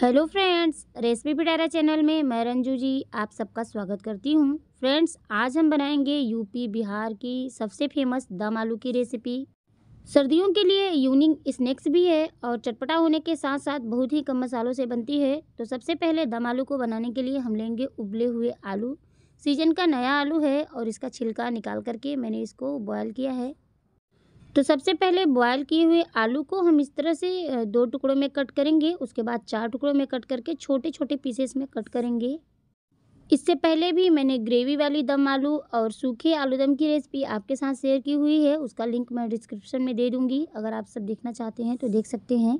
hello friends recipe Pitara channel में मैं रंजू जी आप सबका स्वागत करती हूँ फ्रेंड्स आज हम बनाएंगे यूपी बिहार की सबसे फेमस दम आलू की रेसिपी सर्दियों के लिए यूनिक स्नैक्स भी है और चटपटा होने के साथ साथ बहुत ही कम मसालों से बनती है तो सबसे पहले दम आलू को बनाने के लिए हम लेंगे उबले हुए आलू सीजन का नया आलू है और इसका छिलका निकाल करके मैंने इसको बॉयल किया है तो सबसे पहले बॉयल किए हुए आलू को हम इस तरह से दो टुकड़ों में कट करेंगे उसके बाद चार टुकड़ों में कट करके छोटे छोटे पीसेस में कट करेंगे इससे पहले भी मैंने ग्रेवी वाली दम आलू और सूखे आलू दम की रेसिपी आपके साथ शेयर की हुई है उसका लिंक मैं डिस्क्रिप्शन में दे दूंगी अगर आप सब देखना चाहते हैं तो देख सकते हैं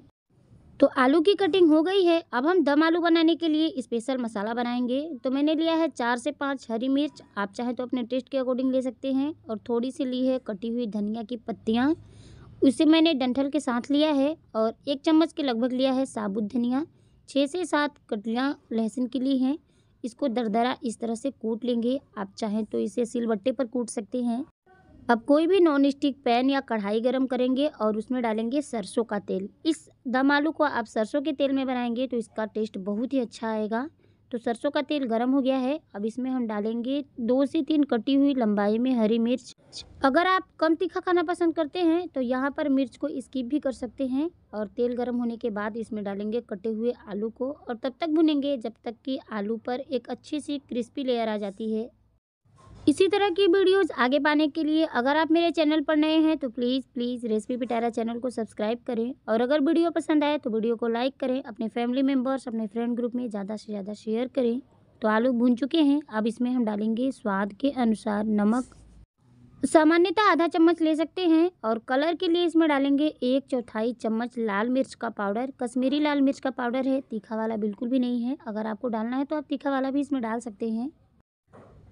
तो आलू की कटिंग हो गई है अब हम दम आलू बनाने के लिए स्पेशल मसाला बनाएंगे तो मैंने लिया है चार से पाँच हरी मिर्च आप चाहे तो अपने टेस्ट के अकॉर्डिंग ले सकते हैं और थोड़ी सी ली है कटी हुई धनिया की पत्तियाँ उसे मैंने डंठल के साथ लिया है और एक चम्मच के लगभग लिया है साबुत धनिया छः से सात कटलियाँ लहसुन की ली हैं इसको दरदरा इस तरह से कूट लेंगे आप चाहें तो इसे सिलबट्टे पर कूट सकते हैं अब कोई भी नॉन स्टिक पैन या कढ़ाई गरम करेंगे और उसमें डालेंगे सरसों का तेल इस दम आलू को आप सरसों के तेल में बनाएंगे तो इसका टेस्ट बहुत ही अच्छा आएगा तो सरसों का तेल गर्म हो गया है अब इसमें हम डालेंगे दो से तीन कटी हुई लंबाई में हरी मिर्च अगर आप कम तीखा खाना पसंद करते हैं तो यहाँ पर मिर्च को स्किप भी कर सकते हैं और तेल गर्म होने के बाद इसमें डालेंगे कटे हुए आलू को और तब तक भुनेंगे जब तक कि आलू पर एक अच्छी सी क्रिस्पी लेयर आ जाती है इसी तरह की वीडियोस आगे पाने के लिए अगर आप मेरे चैनल पर नए हैं तो please please recipe Pitara channel को सब्सक्राइब करें और अगर वीडियो पसंद आए तो वीडियो को लाइक करें अपने फैमिली मेम्बर्स अपने फ्रेंड ग्रुप में ज़्यादा से ज़्यादा शेयर करें तो आलू भून चुके हैं अब इसमें हम डालेंगे स्वाद के अनुसार नमक सामान्यतः आधा चम्मच ले सकते हैं और कलर के लिए इसमें डालेंगे एक चौथाई चम्मच लाल मिर्च का पाउडर कश्मीरी लाल मिर्च का पाउडर है तीखा वाला बिल्कुल भी नहीं है अगर आपको डालना है तो आप तीखा वाला भी इसमें डाल सकते हैं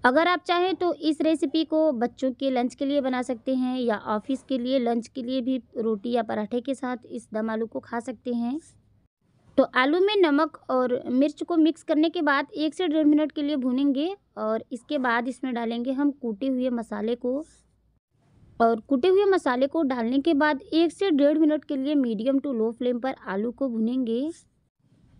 अगर आप चाहें तो इस रेसिपी को बच्चों के लंच के लिए बना सकते हैं या ऑफिस के लिए लंच के लिए भी रोटी या पराठे के साथ इस दम आलू को खा सकते हैं तो आलू में नमक और मिर्च को मिक्स करने के बाद एक से डेढ़ मिनट के लिए भूनेंगे और इसके बाद इसमें डालेंगे हम कूटे हुए मसाले को और कूटे हुए मसाले को डालने के बाद एक से डेढ़ मिनट के लिए मीडियम टू लो फ्लेम पर आलू को भुनेंगे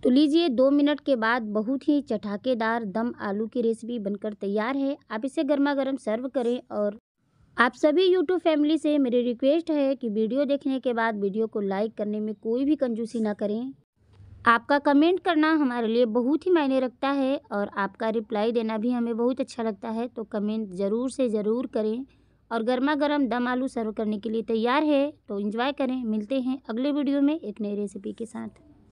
तो लीजिए दो मिनट के बाद बहुत ही चटाकेदार दम आलू की रेसिपी बनकर तैयार है आप इसे गर्मा गर्म सर्व करें और आप सभी यूट्यूब फैमिली से मेरी रिक्वेस्ट है कि वीडियो देखने के बाद वीडियो को लाइक करने में कोई भी कंजूसी ना करें आपका कमेंट करना हमारे लिए बहुत ही मायने रखता है और आपका रिप्लाई देना भी हमें बहुत अच्छा लगता है तो कमेंट ज़रूर से ज़रूर करें और गर्मा गर्म दम आलू सर्व करने के लिए तैयार है तो इन्जॉय करें मिलते हैं अगले वीडियो में एक नई रेसिपी के साथ